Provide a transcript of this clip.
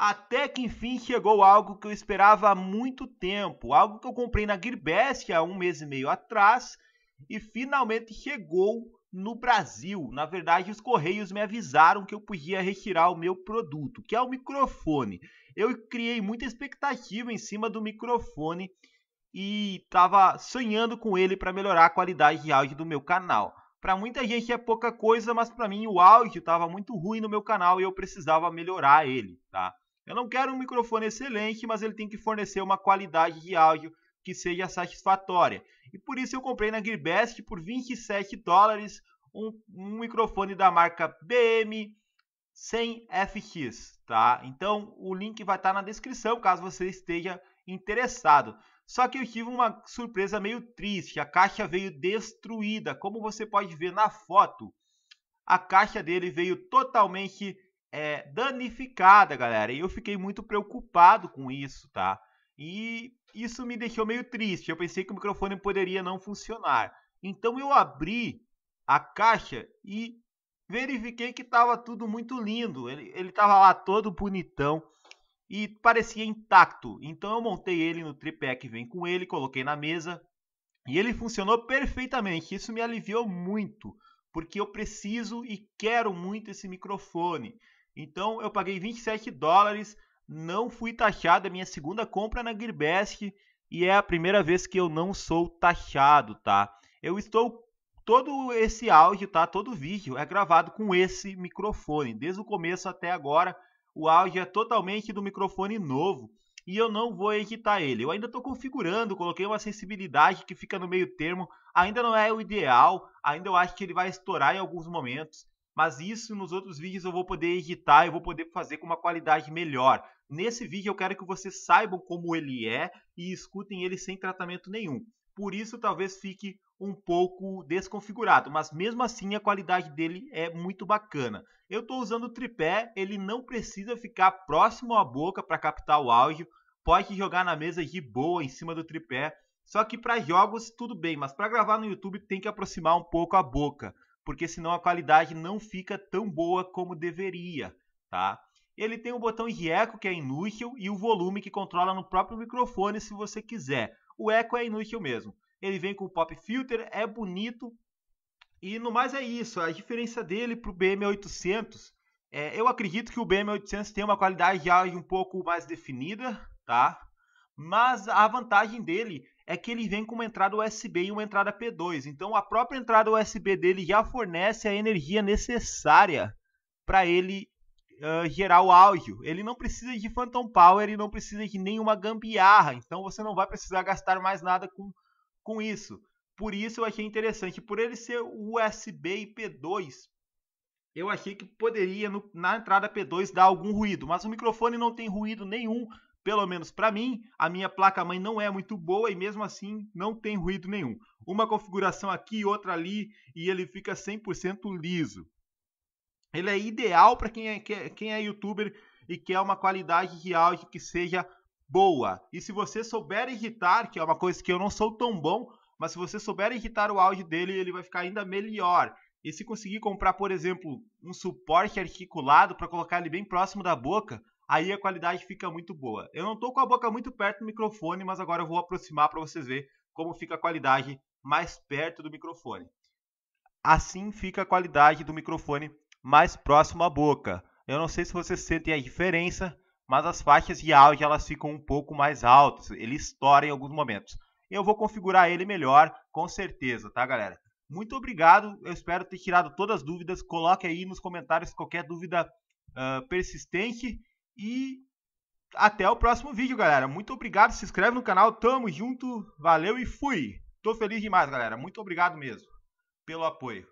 Até que enfim chegou algo que eu esperava há muito tempo, algo que eu comprei na Gearbest há um mês e meio atrás e finalmente chegou no Brasil. Na verdade, os correios me avisaram que eu podia retirar o meu produto, que é o microfone. Eu criei muita expectativa em cima do microfone e estava sonhando com ele para melhorar a qualidade de áudio do meu canal. Para muita gente é pouca coisa, mas para mim o áudio estava muito ruim no meu canal e eu precisava melhorar ele, tá? Eu não quero um microfone excelente, mas ele tem que fornecer uma qualidade de áudio que seja satisfatória. E por isso eu comprei na Gearbest por 27 dólares um, um microfone da marca BM 100FX, tá? Então o link vai estar tá na descrição caso você esteja interessado. Só que eu tive uma surpresa meio triste. A caixa veio destruída, como você pode ver na foto. A caixa dele veio totalmente é, danificada, galera. E eu fiquei muito preocupado com isso, tá? E isso me deixou meio triste. Eu pensei que o microfone poderia não funcionar. Então eu abri a caixa e verifiquei que estava tudo muito lindo. Ele estava lá todo bonitão e parecia intacto. Então eu montei ele no tripé que vem com ele, coloquei na mesa e ele funcionou perfeitamente. Isso me aliviou muito, porque eu preciso e quero muito esse microfone. Então eu paguei 27 dólares, não fui taxado, é minha segunda compra na Gearbest e é a primeira vez que eu não sou taxado, tá? Eu estou todo esse áudio, tá? Todo vídeo é gravado com esse microfone, desde o começo até agora, o áudio é totalmente do microfone novo e eu não vou editar ele. Eu ainda estou configurando, coloquei uma sensibilidade que fica no meio termo, ainda não é o ideal, ainda eu acho que ele vai estourar em alguns momentos mas isso nos outros vídeos eu vou poder editar, eu vou poder fazer com uma qualidade melhor. Nesse vídeo eu quero que vocês saibam como ele é e escutem ele sem tratamento nenhum. Por isso talvez fique um pouco desconfigurado, mas mesmo assim a qualidade dele é muito bacana. Eu estou usando o tripé, ele não precisa ficar próximo à boca para captar o áudio, pode jogar na mesa de boa em cima do tripé. Só que para jogos tudo bem, mas para gravar no YouTube tem que aproximar um pouco a boca porque senão a qualidade não fica tão boa como deveria, tá? Ele tem o botão de eco, que é inútil, e o volume que controla no próprio microfone, se você quiser. O eco é inútil mesmo. Ele vem com o pop filter, é bonito, e no mais é isso, a diferença dele para o BM800, é, eu acredito que o BM800 tem uma qualidade de áudio um pouco mais definida, tá? Mas a vantagem dele é que ele vem com uma entrada USB e uma entrada P2. Então a própria entrada USB dele já fornece a energia necessária para ele uh, gerar o áudio. Ele não precisa de Phantom Power e não precisa de nenhuma gambiarra. Então você não vai precisar gastar mais nada com, com isso. Por isso eu achei interessante. Por ele ser USB e P2, eu achei que poderia no, na entrada P2 dar algum ruído. Mas o microfone não tem ruído nenhum pelo menos para mim, a minha placa-mãe não é muito boa e mesmo assim não tem ruído nenhum. Uma configuração aqui, outra ali e ele fica 100% liso. Ele é ideal para quem é, é, quem é youtuber e quer uma qualidade de áudio que seja boa. E se você souber editar, que é uma coisa que eu não sou tão bom, mas se você souber editar o áudio dele, ele vai ficar ainda melhor. E se conseguir comprar, por exemplo, um suporte articulado para colocar ele bem próximo da boca, aí a qualidade fica muito boa. Eu não estou com a boca muito perto do microfone, mas agora eu vou aproximar para vocês verem como fica a qualidade mais perto do microfone. Assim fica a qualidade do microfone mais próximo à boca. Eu não sei se vocês sentem a diferença, mas as faixas de áudio elas ficam um pouco mais altas, ele estoura em alguns momentos. Eu vou configurar ele melhor, com certeza, tá, galera? Muito obrigado, eu espero ter tirado todas as dúvidas. Coloque aí nos comentários qualquer dúvida uh, persistente e até o próximo vídeo, galera. Muito obrigado. Se inscreve no canal. Tamo junto. Valeu e fui. Tô feliz demais, galera. Muito obrigado mesmo pelo apoio.